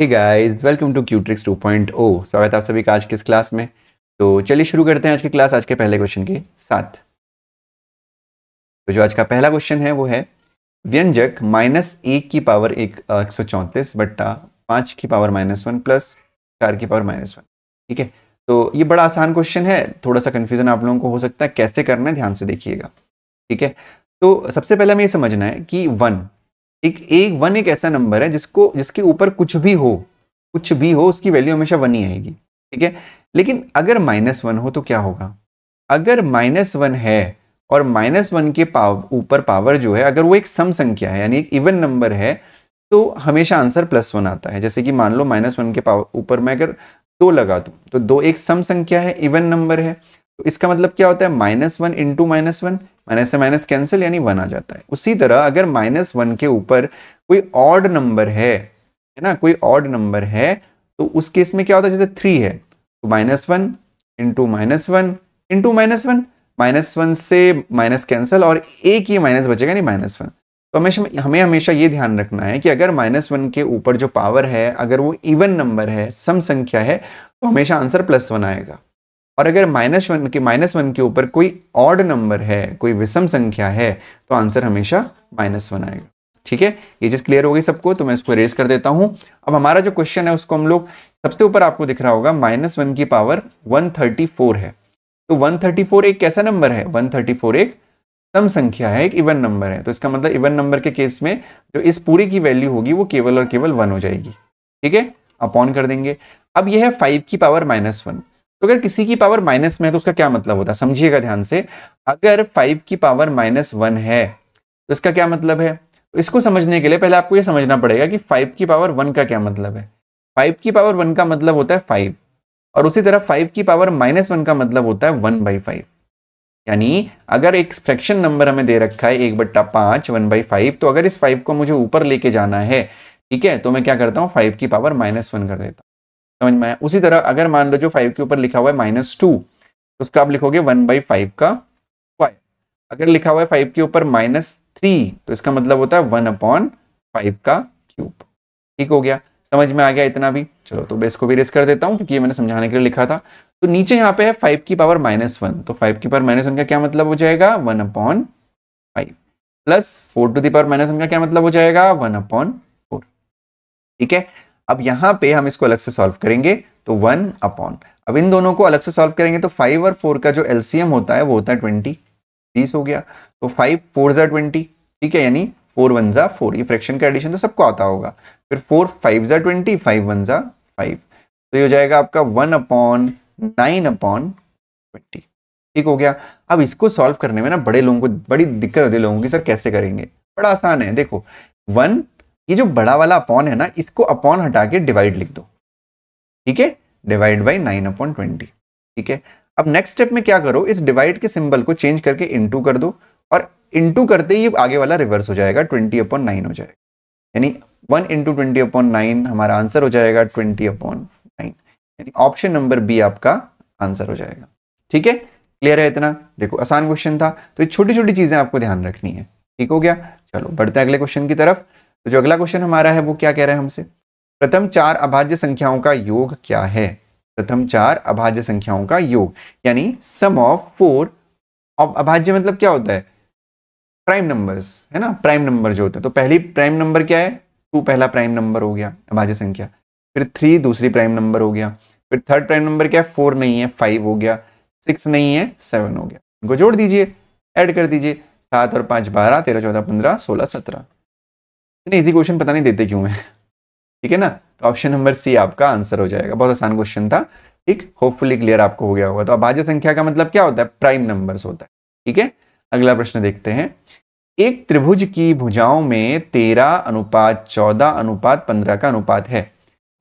hey guys welcome to Qtrix 2.0 स्वागत है आप सभी का आज किस क्लास में तो चलिए शुरू करते हैं आज की क्लास आज के पहले क्वेश्चन के साथ तो जो आज का पहला क्वेश्चन है वो है व्यंजक माइनस एक की पावर एक एक सौ चौंतीस बट्टा पाँच की पावर माइनस वन प्लस चार की पावर माइनस वन ठीक है तो ये बड़ा आसान क्वेश्चन है थोड़ा सा कन्फ्यूजन आप लोगों को हो सकता है कैसे करना है ध्यान से देखिएगा ठीक है तो सबसे पहले हमें ये समझना है कि वन एक एक वन एक ऐसा नंबर है जिसको जिसके ऊपर कुछ भी हो कुछ भी हो उसकी वैल्यू हमेशा वन ही आएगी ठीक है लेकिन अगर माइनस वन हो तो क्या होगा अगर माइनस वन है और माइनस वन के पाव ऊपर पावर जो है अगर वो एक सम संख्या है यानी एक इवन नंबर है तो हमेशा आंसर प्लस वन आता है जैसे कि मान लो माइनस वन के पावर ऊपर मैं अगर दो लगा दूँ तो दो एक सम संख्या है इवन नंबर है तो इसका मतलब क्या होता है minus one into minus one minus से माइनस कैंसिल यानी वन आ जाता है उसी तरह अगर माइनस वन के ऊपर कोई ऑड नंबर है है ना कोई ऑड नंबर है तो उस केस में क्या होता है जैसे थ्री है तो minus one into minus one into minus one minus one से माइनस कैंसिल और एक ही माइनस बचेगा यानी माइनस वन तो हमेशा हमें हमेशा ये ध्यान रखना है कि अगर माइनस वन के ऊपर जो पावर है अगर वो इवन नंबर है सम संख्या है तो हमेशा आंसर प्लस वन आएगा और अगर माइनस वन के माइनस वन के ऊपर कोई ऑड नंबर है कोई विषम संख्या है तो आंसर हमेशा माइनस वन आएगा ठीक है ये चीज़ क्लियर हो गई सबको तो मैं इसको रेज कर देता हूं अब हमारा जो क्वेश्चन है उसको हम लोग सबसे ऊपर आपको दिख रहा होगा माइनस वन की पावर वन थर्टी फोर है तो वन थर्टी फोर एक कैसा नंबर है वन थर्टी फोर एक सम संख्या है एक इवन नंबर है तो इसका मतलब इवन नंबर के केस में जो इस पूरी की वैल्यू होगी वो केवल और केवल वन हो जाएगी ठीक है अपॉन कर देंगे अब यह है फाइव की पावर माइनस वन तो अगर किसी की पावर माइनस में है तो उसका क्या मतलब होता है समझिएगा ध्यान से अगर फाइव की पावर माइनस वन है तो इसका क्या मतलब है तो इसको समझने के लिए पहले आपको ये समझना पड़ेगा कि फाइव की पावर वन का क्या मतलब है फाइव की पावर वन का मतलब होता है फाइव और उसी तरह फाइव की पावर माइनस वन का मतलब होता है वन बाई फाइव यानी अगर एक फ्रैक्शन नंबर हमें दे रखा है एक बट्टा पाँच वन बाई फाइव तो अगर इस फाइव को मुझे ऊपर लेके जाना है ठीक है तो मैं क्या करता हूँ फाइव की पावर माइनस वन कर देता हूँ समझ में आया उसी तरह अगर मान लो जो फाइव के ऊपर लिखा हुआ है माइनस टू तो उसका आप लिखोगे वन बाई फाइव का स्क्वायर अगर लिखा हुआ है फाइव के ऊपर माइनस थ्री तो इसका मतलब होता है वन अपॉन फाइव का क्यूब ठीक हो गया समझ में आ गया इतना भी चलो तो मैं इसको भी रेस कर देता हूँ क्योंकि ये मैंने समझाने के लिए लिखा था तो नीचे यहाँ पे है फाइव की पावर माइनस वन तो फाइव की पावर माइनस वन का क्या मतलब हो जाएगा one upon five plus four to the power minus one का क्या मतलब हो जाएगा वन अपॉन फोर ठीक है अब यहां पे हम इसको अलग से सॉल्व करेंगे तो वन अपॉन अब इन दोनों को अलग से सॉल्व करेंगे तो फाइव और फोर का जो एलसीएम होता है वो होता है ट्वेंटी बीस हो गया तो फाइव फोर ज़ा ट्वेंटी ठीक है यानी फोर वन ज़ा फोर ये फ्रैक्शन का एडिशन तो सबको आता होगा फिर फोर फाइव ज़ा ट्वेंटी फाइव वन ज़ा फाइव तो ये हो जाएगा आपका one upon nine upon twenty ठीक हो गया अब इसको सॉल्व करने में ना बड़े लोगों को बड़ी दिक्कत होती है लोगों की सर कैसे करेंगे बड़ा आसान है देखो वन ये जो बड़ा वाला अपॉन है ना इसको अपॉन हटा के डिवाइड लिख दो ठीक है divide by nine upon twenty ठीक है अब नेक्स्ट स्टेप में क्या करो इस डिवाइड के सिंबल को चेंज करके इंटू कर दो और इंटू करते ही आगे वाला रिवर्स हो जाएगा ट्वेंटी अपॉन नाइन हो जाएगा यानी one into twenty upon nine हमारा आंसर हो जाएगा ट्वेंटी अपॉन नाइन यानी ऑप्शन नंबर बी आपका आंसर हो जाएगा ठीक है क्लियर है इतना देखो आसान क्वेश्चन था तो ये छोटी छोटी चीज़ें आपको ध्यान रखनी है ठीक हो गया चलो बढ़ते हैं अगले क्वेश्चन की तरफ तो जो अगला क्वेश्चन हमारा है वो क्या कह रहा है हमसे प्रथम चार अभाज्य संख्याओं का योग क्या है प्रथम चार अभाज्य संख्याओं का योग यानी सम ऑफ फोर अब अभाज्य मतलब क्या होता है प्राइम नंबर्स है ना प्राइम नंबर जो होता है तो पहली प्राइम नंबर क्या है टू पहला प्राइम नंबर हो गया अभाज्य संख्या फिर थ्री दूसरी प्राइम नंबर हो गया फिर थर्ड प्राइम नंबर क्या है फोर नहीं है फाइव हो गया सिक्स नहीं है सेवन हो गया इनको जोड़ दीजिए ऐड कर दीजिए सात और पाँच बारह तेरह चौदह पंद्रह सोलह सत्रह इतने इजी क्वेश्चन पता नहीं देते क्यों है ठीक है ना तो ऑप्शन नंबर सी आपका आंसर हो जाएगा बहुत आसान क्वेश्चन था ठीक होपफुली क्लियर आपको हो गया होगा तो अभाज्य संख्या का मतलब क्या होता है प्राइम नंबर होता है ठीक है अगला प्रश्न देखते हैं एक त्रिभुज की भुजाओं में तेरह अनुपात चौदह अनुपात पंद्रह का अनुपात है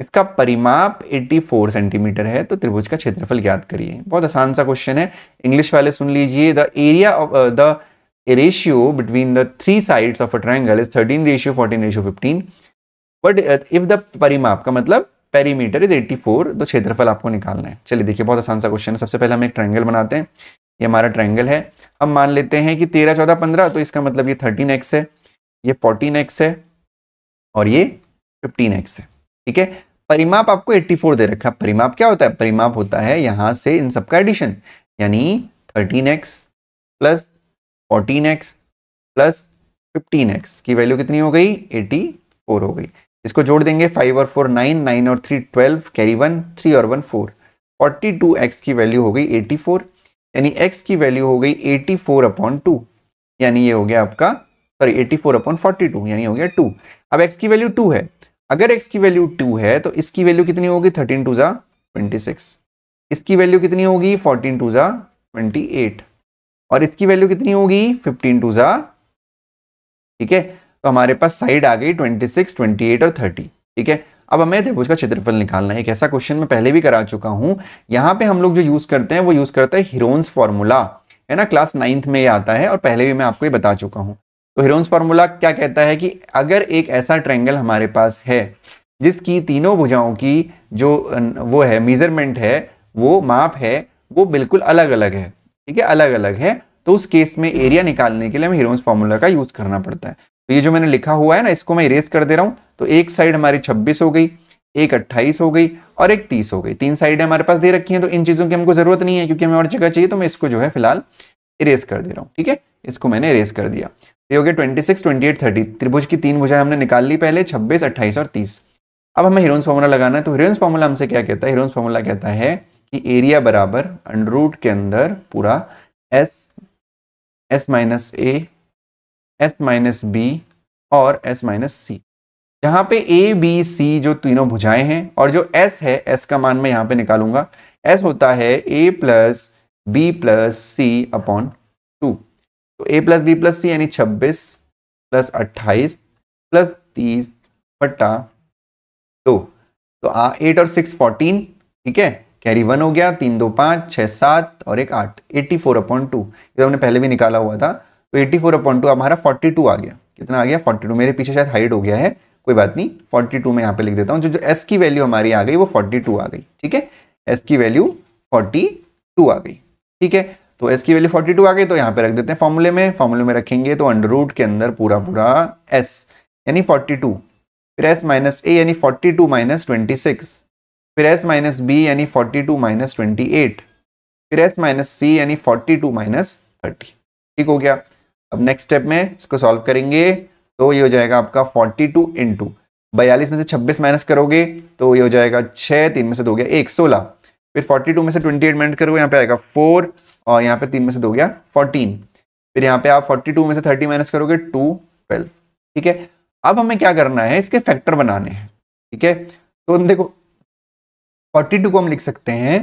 इसका परिमाप 84 सेंटीमीटर है तो त्रिभुज का क्षेत्रफल ज्ञात करिए बहुत आसान सा क्वेश्चन है इंग्लिश वाले सुन लीजिए the area of the a ratio between the three sides of a triangle is 13 ratio 14 ratio 15 but uh, if the parimap का मतलब पेरीमीटर इज 84 तो क्षेत्रफल आपको निकालना है चलिए देखिए बहुत आसान सा क्वेश्चन है सबसे पहले हम एक ट्रायंगल बनाते हैं ये हमारा ट्रायंगल है हम मान लेते हैं कि 13 14 15 तो इसका मतलब ये 13x है ये 14x है और ये 15x है ठीक है परिमाप आपको 84 दे रखा है परिमाप क्या होता है परिमाप होता है यहां से इन सबका एडिशन यानी 13x x plus fourteen x plus fifteen x की वैल्यू कितनी हो गई एटी फोर हो गई इसको जोड़ देंगे फाइव और फोर नाइन नाइन और three twelve carry one three और one four forty two x की वैल्यू हो गई एटी फोर यानी एक्स की वैल्यू हो गई एटी फोर अपॉन टू यानी ये हो गया आपका sorry eighty four upon forty two यानी हो गया टू अब एक्स की वैल्यू टू है अगर एक्स की वैल्यू टू है तो इसकी वैल्यू कितनी होगी थर्टीन टू ज़ा ट्वेंटी सिक्स इसकी वैल्यू कितनी होगी फोर्टीन टू ज़ा ट्वेंटी एट और इसकी वैल्यू कितनी होगी फिफ्टीन टू ज़ा ठीक है तो हमारे पास साइड आ गई ट्वेंटी सिक्स ट्वेंटी एट और थर्टी ठीक है अब हमें त्रिभुज का क्षेत्रफल निकालना है एक ऐसा क्वेश्चन मैं पहले भी करा चुका हूं यहां पे हम लोग जो यूज़ करते हैं वो यूज़ करता है हिरोन्स फॉर्मूला है ना क्लास नाइन्थ में ये आता है और पहले भी मैं आपको ये बता चुका हूँ तो हिरोन्स फॉर्मूला क्या कहता है कि अगर एक ऐसा ट्रैंगल हमारे पास है जिसकी तीनों भुजाओं की जो वो है मेजरमेंट है वो माप है वो बिल्कुल अलग अलग है ठीक है अलग अलग है तो उस केस में एरिया निकालने के लिए हमें हीरोन्स फॉर्मूला का यूज करना पड़ता है तो ये जो मैंने लिखा हुआ है ना इसको मैं इरेज कर दे रहा हूँ तो एक साइड हमारी छब्बीस हो गई एक अट्ठाईस हो गई और एक तीस हो गई तीन साइडें हमारे पास दे रखी हैं तो इन चीज़ों की हमको ज़रूरत नहीं है क्योंकि हमें और जगह चाहिए तो मैं इसको जो है फिलहाल इरेज कर दे रहा हूँ ठीक है इसको मैंने इरेज कर दिया ये हो गया twenty six twenty eight thirty त्रिभुज की तीन भुजाएं हमने निकाल ली पहले छब्बीस अट्ठाईस और तीस अब हमें हीरोन्स फॉर्मूला लगाना है तो हीरोन्स फॉर्मूला हमसे क्या कहता है हीरोन्स फॉर्मूला कहता है कि एरिया बराबर अंडरूट के अंदर पूरा S S minus A S minus B और एस माइनस सी यहाँ पे ए बी सी जो तीनों भुजाएं हैं और जो एस है एस का मान मैं यहाँ पे निकालूंगा एस होता है A plus B plus C upon two तो A plus B plus C यानी छब्बीस प्लस अट्ठाईस प्लस तीस बट्टा दो तो एट और सिक्स फोर्टीन ठीक है कैरी वन हो गया तीन दो पांच छह सात और एक आठ एट्टी फोर अपॉइंट टू इधर हमने पहले भी निकाला हुआ था तो एट्टी फोर अपॉइंट टू हमारा फोर्टी टू आ गया कितना आ गया फोर्टी टू मेरे पीछे शायद हाइड हो गया है कोई बात नहीं फोर्टी टू में यहाँ पे लिख देता हूँ जो जो एस की वैल्यू हमारी आ गई वो फोर्टी टू आ गई ठीक है एस की वैल्यू फोर्टी टू आ गई ठीक है तो एस की वैल्यू फोर्टी टू आ गई तो यहाँ पे रख देते हैं फॉर्मूले में फॉर्मूले में रखेंगे तो अंडर रूट के अंदर पूरा पूरा एस यानी फोर्टी टू फिर एस माइनस ए यानी forty two minus twenty six फिर एस माइनस बी यानी forty two minus twenty eight फिर एस माइनस सी यानी फोर्टी टू माइनस थर्टी ठीक हो गया अब नेक्स्ट स्टेप में इसको सॉल्व करेंगे तो ये हो जाएगा आपका फोर्टी टू इंटू बयालीस में से छब्बीस माइनस करोगे तो ये हो जाएगा छः तीन में से दो गया एक सोलह फिर फोर्टी टू में से ट्वेंटी एट माइनस करोगे यहाँ पे आएगा फोर और यहाँ पे तीन में से दो गया फोर्टीन फिर यहाँ पे आप फोर्टी टू में से थर्टी माइनस करोगे टू ट्वेल्व ठीक है अब हमें क्या करना है इसके फैक्टर बनाने हैं ठीक है तो देखो फोर्टी टू को हम लिख सकते हैं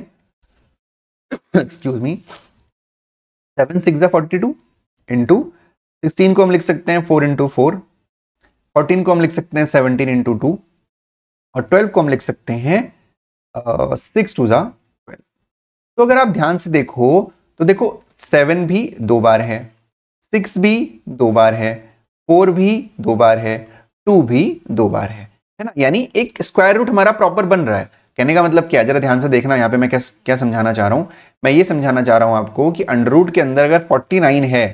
excuse me seven six forty two into sixteen को हम लिख सकते हैं फोर इंटू फोर फोर्टीन को हम लिख सकते हैं सेवनटीन इंटू टू और ट्वेल्व को हम लिख सकते हैं सिक्स टू ज़ा ट्वेल्व तो अगर आप ध्यान से देखो तो देखो सेवन भी दो बार है सिक्स भी दो बार है फोर भी दो बार है टू भी दो बार है है ना यानी एक स्क्वायर रूट हमारा प्रॉपर बन रहा है कहने का मतलब क्या जरा ध्यान से देखना यहाँ पे मैं क्या क्या समझाना चाह रहा हूँ मैं ये समझाना चाह रहा हूँ आपको कि अंडर रूट के अंदर अगर 49 है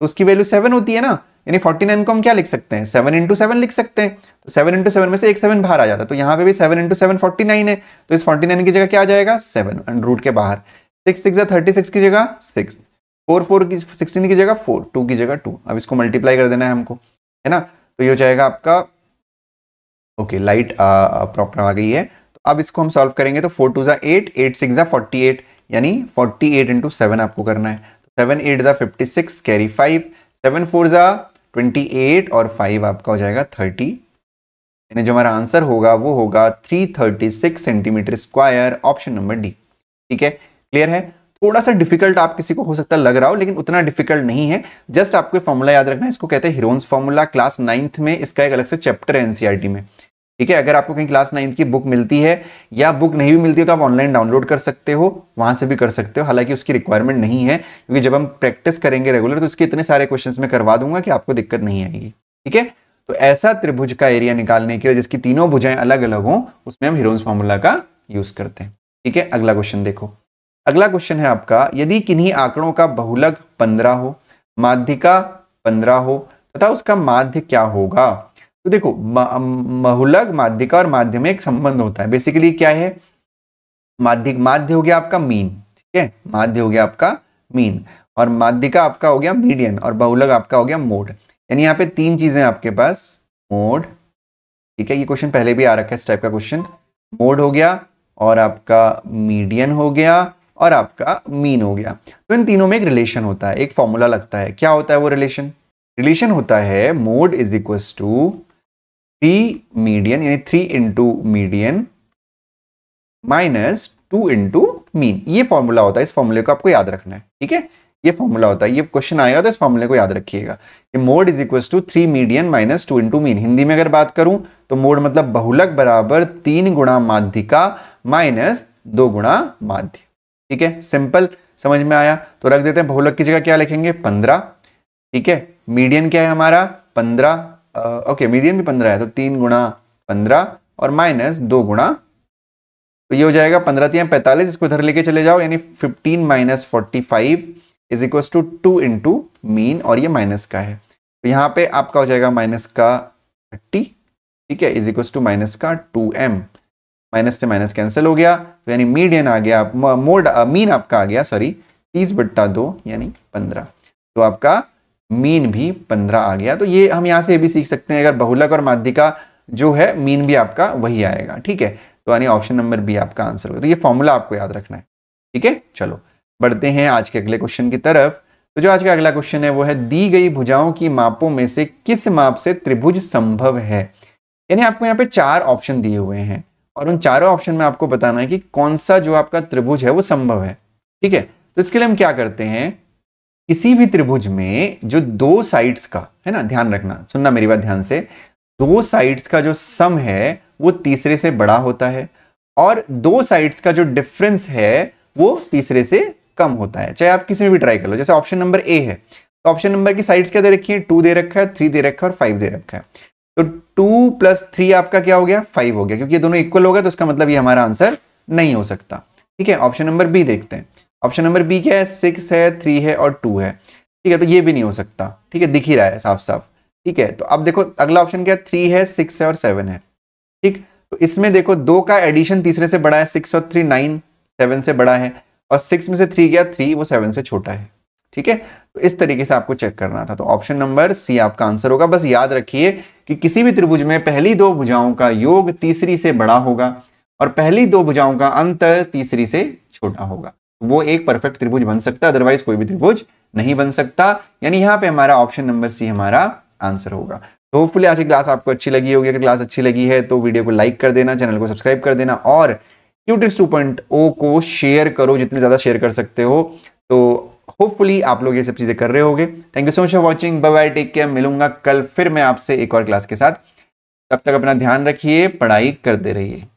तो उसकी वैल्यू 7 होती है ना यानी 49 को हम क्या लिख सकते हैं 7 इंटू सेवन लिख सकते हैं तो 7 इंटू सेवन में से एक सेवन बाहर आ जाता है तो यहाँ पे भी 7 इंटू सेवन फोर्टी है तो इस 49 की जगह क्या आ जाएगा सेवन अंडर रूट के बाहर सिक्स सिक्स या थर्टी सिक्स की जगह सिक्स फोर फोर की सिक्सटीन की जगह फोर टू की जगह टू अब इसको मल्टीप्लाई कर देना है हमको है ना तो ये हो जाएगा आपका ओके लाइट प्रॉपर आ गई है अब इसको हम सॉल्व करेंगे तो फोर टू जट एट सिक्स फोर्टी एट यानी फोर्टी एट इंटू सेवन आपको करना है तो सेवन एट ज़ा fifty six carry five seven four ज़ा ट्वेंटी एट और फाइव आपका हो जाएगा थर्टी यानी जो हमारा आंसर होगा वो होगा three thirty six centimetre square option number D ठीक है क्लियर है थोड़ा सा डिफिकल्ट आप किसी को हो सकता है लग रहा हो लेकिन उतना डिफिकल्ट नहीं है जस्ट आपको फॉर्मूला याद रखना है इसको कहते हैं हिरोन्स फॉर्मूला क्लास नाइन्थ में इसका एक अलग से चैप्टर है एनसीईआरटी e में ठीक है अगर आपको कहीं क्लास नाइन्थ की बुक मिलती है या बुक नहीं भी मिलती है तो आप ऑनलाइन डाउनलोड कर सकते हो वहां से भी कर सकते हो हालांकि उसकी रिक्वायरमेंट नहीं है क्योंकि जब हम प्रैक्टिस करेंगे रेगुलर तो उसके इतने सारे क्वेश्चन में करवा दूंगा कि आपको दिक्कत नहीं आएगी ठीक है तो ऐसा त्रिभुज का एरिया निकालने के लिए जिसकी तीनों भुजाएं अलग अलग हों उसमें हम हिरोन्स फॉर्मूला का यूज करते हैं ठीक है अगला क्वेश्चन देखो अगला क्वेश्चन है आपका यदि किन्हीं आंकड़ों का बहुलक पंद्रह हो माध्यिका पंद्रह हो तथा उसका माध्य क्या होगा तो देखो महुलग माध्यिका और माध्यमिक संबंध होता है बेसिकली क्या है माध्यिक माध्य हो गया आपका मीन ठीक है माध्य हो गया आपका मीन और माध्यिका आपका हो गया मीडियन और बहुलग आपका हो गया मोड यानी यहाँ पे तीन चीजें आपके पास मोड ठीक है ये क्वेश्चन पहले भी आ रखा है इस टाइप का क्वेश्चन मोड हो गया और आपका मीडियन हो गया और आपका मीन हो गया तो इन तीनों में एक रिलेशन होता है एक फॉर्मूला लगता है क्या होता है वो रिलेशन रिलेशन होता है mode is equal to three median यानी three into median minus two into mean ये फॉर्मूला होता है इस फॉर्मूले को आपको याद रखना है ठीक है ये फॉर्मूला होता है ये क्वेश्चन आएगा तो इस फॉर्मूले को याद रखिएगा कि mode is equal to three median minus two into mean Hindi में अगर बात करूं तो मोड मतलब बहुलक बराबर तीन गुणा माध्यिका माइनस दो गुणा माध्य ठीक है सिंपल समझ में आया तो रख देते हैं बहुलक की जगह क्या लिखेंगे पंद्रह ठीक है मीडियन क्या है हमारा पंद्रह ओके मीडियम भी पंद्रह है तो तीन गुणा पंद्रह और माइनस दो गुणा तो ये हो जाएगा पंद्रह तीन पैंतालीस इसको इधर लेके चले जाओ यानी fifteen minus forty five is equal to two into mean और ये माइनस का है तो यहाँ पे आपका हो जाएगा माइनस का थर्टी ठीक है इज इक्व टू माइनस का टू एम माइनस से माइनस कैंसिल हो गया तो यानी मीडियन आ गया मोड मीन आपका आ गया सॉरी तीस बट्टा दो यानी पंद्रह तो आपका मीन भी पंद्रह आ गया तो ये हम यहाँ से भी सीख सकते हैं अगर बहुलक और माध्यिका जो है मीन भी आपका वही आएगा ठीक है तो यानी ऑप्शन नंबर बी आपका आंसर होगा तो ये फॉर्मूला आपको याद रखना है ठीक है चलो बढ़ते हैं आज के अगले क्वेश्चन की तरफ तो जो आज का अगला क्वेश्चन है वो है दी गई भुजाओं की मापों में से किस माप से त्रिभुज संभव है यानी आपको यहाँ पे चार ऑप्शन दिए हुए हैं और उन चारों ऑप्शन में आपको बताना है कि कौन सा जो आपका त्रिभुज है वो संभव है ठीक है तो इसके लिए हम क्या करते हैं किसी भी त्रिभुज में जो दो साइड्स का है ना ध्यान रखना सुनना मेरी बात ध्यान से दो साइड्स का जो सम है वो तीसरे से बड़ा होता है और दो साइड्स का जो डिफरेंस है वो तीसरे से कम होता है चाहे आप किसी में भी ट्राई कर लो जैसे ऑप्शन नंबर ए है तो ऑप्शन नंबर की साइड्स क्या दे रखी है टू दे रखा है थ्री दे रखा है और फाइव दे रखा है तो टू प्लस थ्री आपका क्या हो गया फाइव हो गया क्योंकि ये दोनों इक्वल होगा तो उसका मतलब ये हमारा आंसर नहीं हो सकता ठीक है ऑप्शन नंबर बी देखते हैं ऑप्शन नंबर बी क्या है सिक्स है थ्री है और टू है ठीक है तो ये भी नहीं हो सकता ठीक है दिख ही रहा है साफ साफ ठीक है तो अब देखो अगला ऑप्शन क्या है थ्री है सिक्स है और सेवन है ठीक तो इसमें देखो दो का एडिशन तीसरे से बड़ा है सिक्स और थ्री नाइन सेवन से बड़ा है और सिक्स में से थ्री गया थ्री वो सेवन से छोटा है ठीक है तो इस तरीके से आपको चेक करना था तो ऑप्शन नंबर सी आपका आंसर होगा बस याद रखिए कि किसी भी त्रिभुज में पहली दो भुजाओं का योग तीसरी से बड़ा होगा और पहली दो भुजाओं का अंतर तीसरी से छोटा होगा वो एक परफेक्ट त्रिभुज बन सकता है अदरवाइज कोई भी त्रिभुज नहीं बन सकता यानी यहाँ पे हमारा ऑप्शन नंबर सी हमारा आंसर होगा तो होपफुली आज की क्लास आपको अच्छी लगी होगी अगर क्लास अच्छी लगी है तो वीडियो को लाइक कर देना चैनल को सब्सक्राइब कर देना और ट्यूटिक्स टू पॉइंट ओ को शेयर करो जितने ज़्यादा शेयर कर सकते हो तो होपफुली आप लोग ये सब चीज़ें कर रहे होगे thank you so much for watching bye bye take care मिलूंगा कल फिर मैं आपसे एक और क्लास के साथ तब तक अपना ध्यान रखिए पढ़ाई करते रहिए